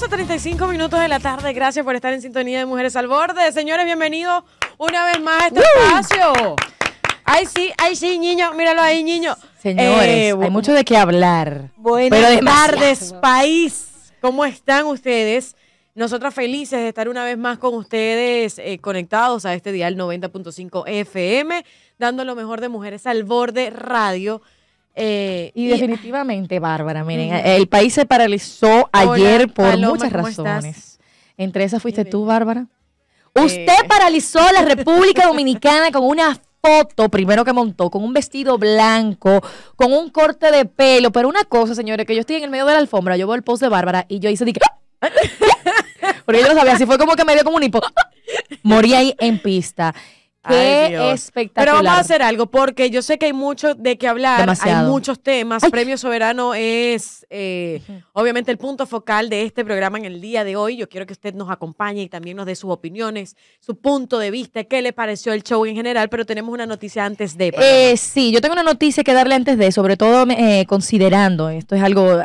35 minutos de la tarde. Gracias por estar en sintonía de Mujeres al Borde. Señores, bienvenidos una vez más a este espacio. Ay, sí, ay, sí, niño. Míralo ahí, niño. Señores, eh, hay mucho de qué hablar. Buenas tardes, país. ¿Cómo están ustedes? Nosotras felices de estar una vez más con ustedes eh, conectados a este dial 90.5 FM, dando lo mejor de Mujeres al Borde Radio. Eh, y, definitivamente, Bárbara, miren, el país se paralizó ayer por muchas razones. Entre esas fuiste tú, Bárbara. Eh. Usted paralizó la República Dominicana con una foto primero que montó con un vestido blanco, con un corte de pelo. Pero una cosa, señores, que yo estoy en el medio de la alfombra, yo veo el post de Bárbara y yo hice dije. ¡Ah! Porque yo lo sabía, así fue como que me dio como un hipo. Morí ahí en pista. Qué espectacular. Pero vamos a hacer algo, porque yo sé que hay mucho de qué hablar, hay muchos temas. Premio Soberano es eh, obviamente el punto focal de este programa en el día de hoy. Yo quiero que usted nos acompañe y también nos dé sus opiniones, su punto de vista, qué le pareció el show en general, pero tenemos una noticia antes de... Eh, sí, yo tengo una noticia que darle antes de, sobre todo eh, considerando, esto es algo...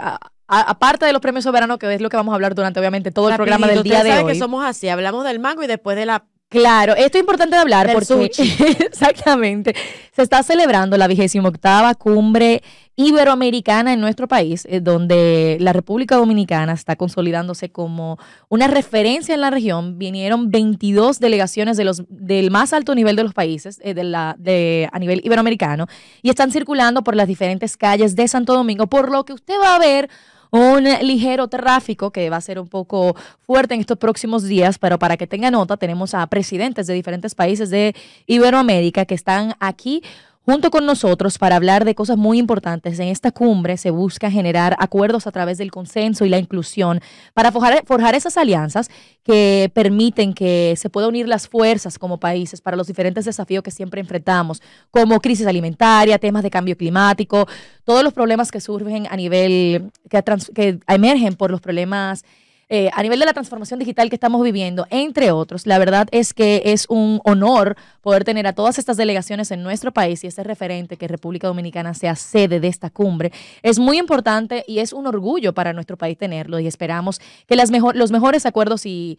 aparte de los premios soberanos, que es lo que vamos a hablar durante obviamente todo el programa del día de hoy. que somos así, hablamos del mango y después de la Claro, esto es importante de hablar por porque exactamente se está celebrando la vigésima octava cumbre iberoamericana en nuestro país, eh, donde la República Dominicana está consolidándose como una referencia en la región. Vinieron 22 delegaciones de los, del más alto nivel de los países eh, de la, de, a nivel iberoamericano y están circulando por las diferentes calles de Santo Domingo, por lo que usted va a ver un ligero tráfico que va a ser un poco fuerte en estos próximos días, pero para que tengan nota, tenemos a presidentes de diferentes países de Iberoamérica que están aquí Junto con nosotros, para hablar de cosas muy importantes, en esta cumbre se busca generar acuerdos a través del consenso y la inclusión para forjar, esas alianzas que permiten que se puedan unir las fuerzas como países para los diferentes desafíos que siempre enfrentamos, como crisis alimentaria, temas de cambio climático, todos los problemas que surgen a nivel, que, que emergen por los problemas eh, a nivel de la transformación digital que estamos viviendo, entre otros. La verdad es que es un honor poder tener a todas estas delegaciones en nuestro país y este referente que República Dominicana sea sede de esta cumbre. Es muy importante y es un orgullo para nuestro país tenerlo y esperamos que los mejores acuerdos y,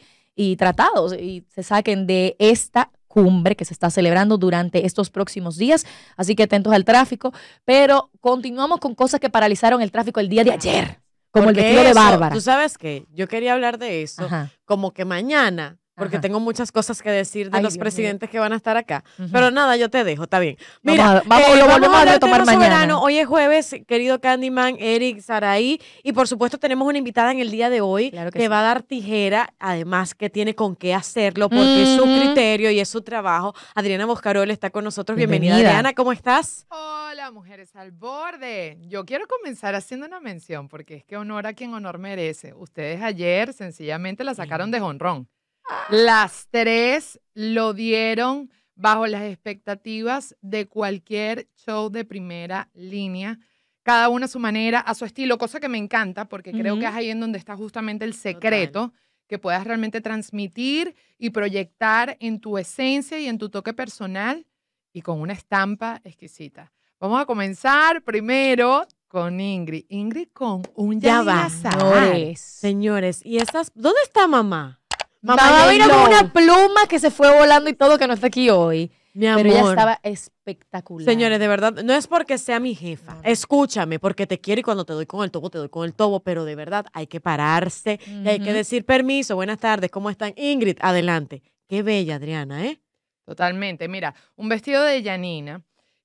tratados se saquen de esta cumbre que se está celebrando durante estos próximos días, así que atentos al tráfico, pero continuamos con cosas que paralizaron el tráfico el día de ayer. Como el vestido de Bárbara. Tú sabes que yo quería hablar de eso, como que mañana, porque tengo muchas cosas que decir de los presidentes que van a estar acá. Pero nada, yo te dejo, está bien. Mira, vamos, eh, lo volvemos a mañana. Hoy es jueves, querido Candyman, Eric, Saraí, y por supuesto tenemos una invitada en el día de hoy claro que, va a dar tijera, además que tiene con qué hacerlo, porque es su criterio y es su trabajo. Adriana Boscarol está con nosotros. Bienvenida, Adriana, ¿cómo estás? Oh mujeres al borde. Yo quiero comenzar haciendo una mención porque es que honor a quien honor merece. Ustedes ayer sencillamente la sacaron de jonrón. Ah. Las tres lo dieron bajo las expectativas de cualquier show de primera línea. Cada una a su manera, a su estilo, cosa que me encanta porque creo que es ahí en donde está justamente el secreto que puedas realmente transmitir y proyectar en tu esencia y en tu toque personal y con una estampa exquisita. Vamos a comenzar primero con Ingrid. Ingrid con un ya Señores, ¿y esas? ¿Dónde está mamá? Mamá, mamá vino con una pluma que se fue volando y todo que no está aquí hoy. Mi amor. Pero ella estaba espectacular. Señores, de verdad, no es porque sea mi jefa. Escúchame, porque te quiero y cuando te doy con el tobo, te doy con el tobo, pero de verdad hay que pararse, hay que decir permiso, buenas tardes, ¿cómo están? Ingrid, adelante. Qué bella, Adriana, ¿eh? Totalmente. Mira, un vestido de Janina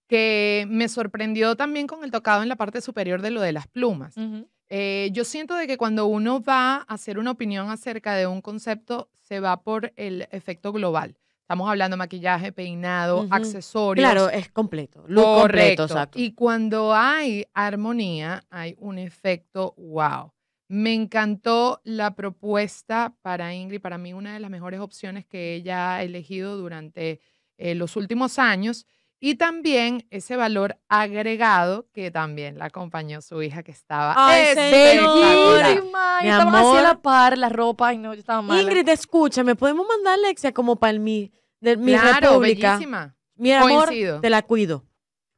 que me sorprendió también con el tocado en la parte superior de lo de las plumas. Eh, yo siento de que cuando uno va a hacer una opinión acerca de un concepto, se va por el efecto global. Estamos hablando maquillaje, peinado, accesorios. Claro, es completo. Lo correcto. Completo, exacto. Y cuando hay armonía, hay un efecto wow. Me encantó la propuesta para Ingrid, para mí una de las mejores opciones que ella ha elegido durante eh, los últimos años. Y también ese valor agregado que también la acompañó su hija que estaba Ay, bellísima. Mi amor. así la par, la ropa. y no, yo estaba mal. Ingrid, escúchame, podemos mandar a Alexia como para mi, de, mi claro, república. bellísima. Mi amor, te la cuido.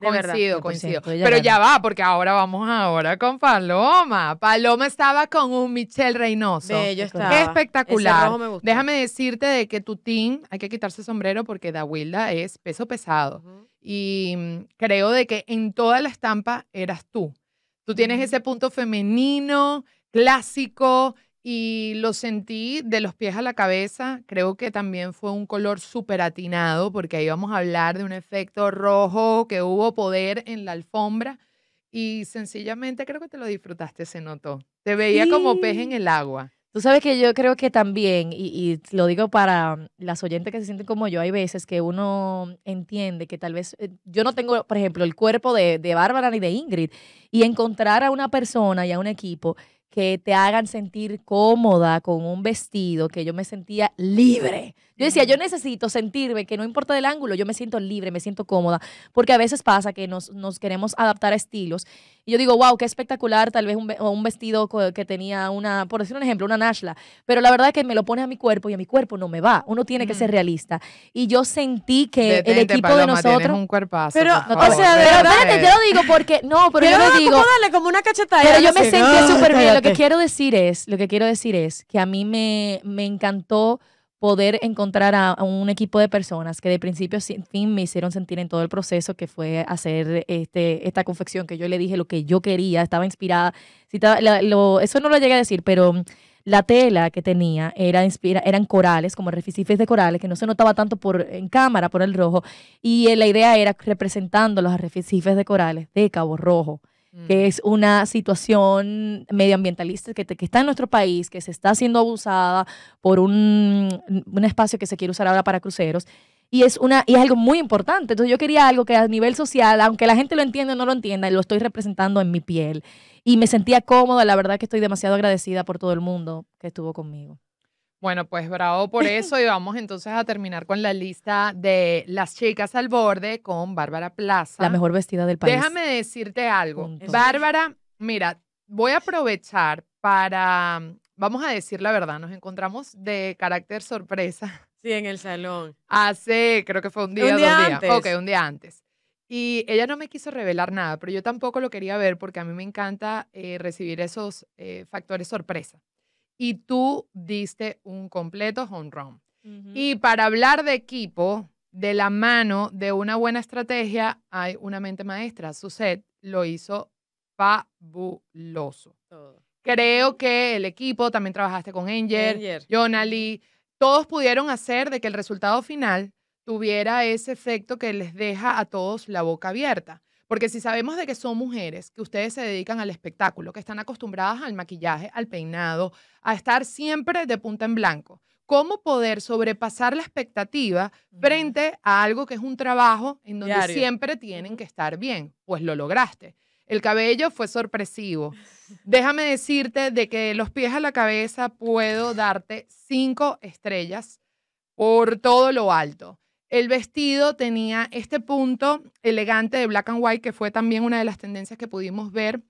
coincido, coincido. Pero ya va, porque ahora vamos ahora con Paloma. Paloma estaba con un michel Reynoso. yo estaba. Espectacular. Déjame decirte de que tu team, hay que quitarse sombrero porque Dawilda es peso pesado y mm, creo de que en toda la estampa eras tú. Tú tienes ese punto femenino, clásico, y lo sentí de los pies a la cabeza. Creo que también fue un color súper atinado, porque ahí vamos a hablar de un efecto rojo que hubo poder en la alfombra. Y sencillamente creo que te lo disfrutaste, se notó. Te veía como pez en el agua. Tú sabes que yo creo que también, y, y, lo digo para las oyentes que se sienten como yo, hay veces que uno entiende que tal vez eh, yo no tengo, por ejemplo, el cuerpo de, de Bárbara ni de Ingrid, y encontrar a una persona y a un equipo que te hagan sentir cómoda con un vestido, que yo me sentía libre. Yo decía, yo necesito sentirme que no importa el ángulo, yo me siento libre, me siento cómoda, porque a veces pasa que nos, nos queremos adaptar a estilos. Y yo digo, wow, qué espectacular, tal vez un, un vestido que tenía una, por decir un ejemplo, una nashla, pero la verdad es que me lo pones a mi cuerpo y a mi cuerpo no me va. Uno tiene que ser realista. Y yo sentí que el equipo de nosotros... un cuerpazo, pero, o sea, pero espérate, te lo digo porque... No, pero, yo te digo... como una cachetada. Pero yo me sentí súper bien lo que quiero decir es, lo que quiero decir es que a mí me, me encantó poder encontrar a, un equipo de personas que de principio a fin me hicieron sentir en todo el proceso que fue hacer este, esta confección, que yo le dije lo que yo quería, estaba inspirada. lo, eso no lo llegué a decir, pero la tela que tenía era inspira, eran corales, como arrecifes de corales, que no se notaba tanto por, en cámara por el rojo. Y la idea era representando los arrecifes de corales de Cabo Rojo que mm. es una situación medioambientalista que, está en nuestro país, que se está siendo abusada por un, espacio que se quiere usar ahora para cruceros y es una y es algo muy importante. Entonces yo quería algo que a nivel social, aunque la gente lo entienda o no lo entienda, lo estoy representando en mi piel y me sentía cómoda, la verdad que estoy demasiado agradecida por todo el mundo que estuvo conmigo. Bueno, pues bravo por eso y vamos entonces a terminar con la lista de las chicas al borde con Bárbara Plaza. La mejor vestida del país. Déjame decirte algo. Bárbara, mira, voy a aprovechar para, vamos a decir la verdad, nos encontramos de carácter sorpresa. Sí, en el salón. Hace, creo que fue un día, un Antes. Ok, un día antes. Y ella no me quiso revelar nada, pero yo tampoco lo quería ver porque a mí me encanta eh, recibir esos eh, factores sorpresa y tú diste un completo home run. Y para hablar de equipo, de la mano de una buena estrategia, hay una mente maestra. Su set lo hizo fabuloso. Creo que el equipo, también trabajaste con Enger, Jonali, todos pudieron hacer de que el resultado final tuviera ese efecto que les deja a todos la boca abierta. Porque si sabemos de que son mujeres, que ustedes se dedican al espectáculo, que están acostumbradas al maquillaje, al peinado, a estar siempre de punta en blanco, ¿cómo poder sobrepasar la expectativa frente a algo que es un trabajo en donde siempre tienen que estar bien? Pues lo lograste. El cabello fue sorpresivo. Déjame decirte de que los pies a la cabeza puedo darte cinco estrellas por todo lo alto. El vestido tenía este punto elegante de black and white, que fue también una de las tendencias que pudimos ver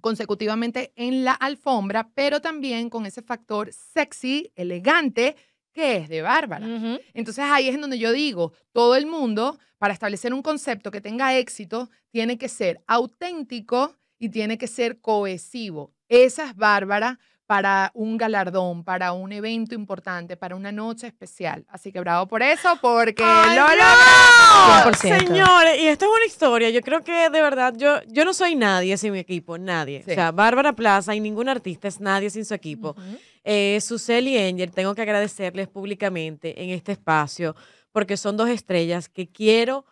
consecutivamente en la alfombra, pero también con ese factor sexy, elegante, que es de Bárbara. Entonces ahí es en donde yo digo, todo el mundo, para establecer un concepto que tenga éxito, tiene que ser auténtico y tiene que ser cohesivo. Esa es Bárbara, para un galardón, para un evento importante, para una noche especial. Así que bravo por eso, porque lo no. Señores, y esto es una historia. Yo creo que de verdad, yo, yo no soy nadie sin mi equipo, nadie. O sea, Bárbara Plaza y ningún artista es nadie sin su equipo. Uh y Angel, tengo que agradecerles públicamente en este espacio, porque son dos estrellas que quiero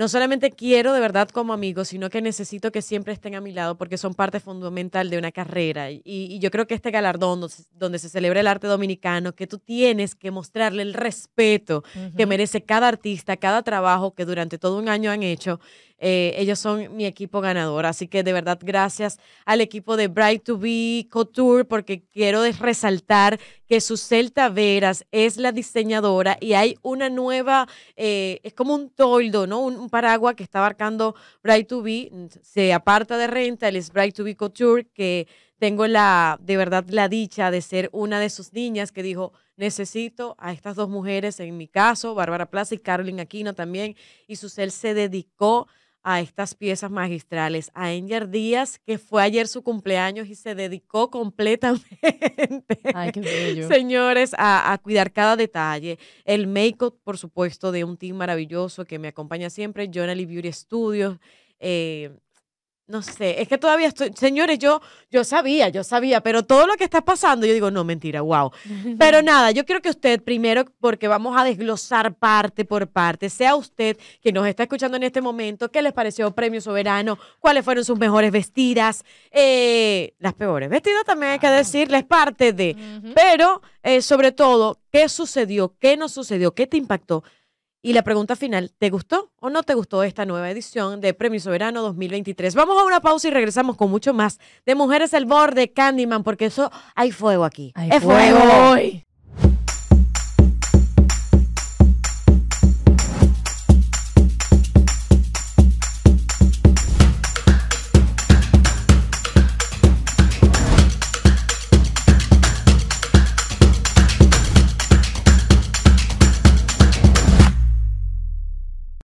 no solamente quiero de verdad como amigo, sino que necesito que siempre estén a mi lado porque son parte fundamental de una carrera. Y, yo creo que este galardón donde, se celebra el arte dominicano, que tú tienes que mostrarle el respeto que merece cada artista, cada trabajo que durante todo un año han hecho, eh, ellos son mi equipo ganador. Así que de verdad, gracias al equipo de Bright to Be Couture, porque quiero resaltar que Celta Veras es la diseñadora y hay una nueva, eh, es como un toldo, ¿no? Un, paraguas que está abarcando Bright to Be, se aparta de renta, el es Bright to Be Couture, que tengo la, de verdad, la dicha de ser una de sus niñas que dijo, necesito a estas dos mujeres, en mi caso, Bárbara Plaza y Carolyn Aquino también, y cel se dedicó a estas piezas magistrales, a Enger Díaz, que fue ayer su cumpleaños y se dedicó completamente, Ay, qué bello. señores, a, cuidar cada detalle. El make-up, por supuesto, de un team maravilloso que me acompaña siempre, Jonally Beauty Studios. Eh, no sé, es que todavía estoy, señores, yo, yo sabía, yo sabía, pero todo lo que está pasando, yo digo, no, mentira, wow. Pero nada, yo quiero que usted primero, porque vamos a desglosar parte por parte, sea usted que nos está escuchando en este momento, qué les pareció Premio Soberano, cuáles fueron sus mejores vestidas, eh, las peores vestidas también hay que ah. decirles parte de, pero eh, sobre todo, qué sucedió, qué no sucedió, qué te impactó, y la pregunta final, ¿te gustó o no te gustó esta nueva edición de Premio Soberano 2023? Vamos a una pausa y regresamos con mucho más de Mujeres al Borde, Candyman, porque eso, hay fuego aquí. Hay fuego. fuego.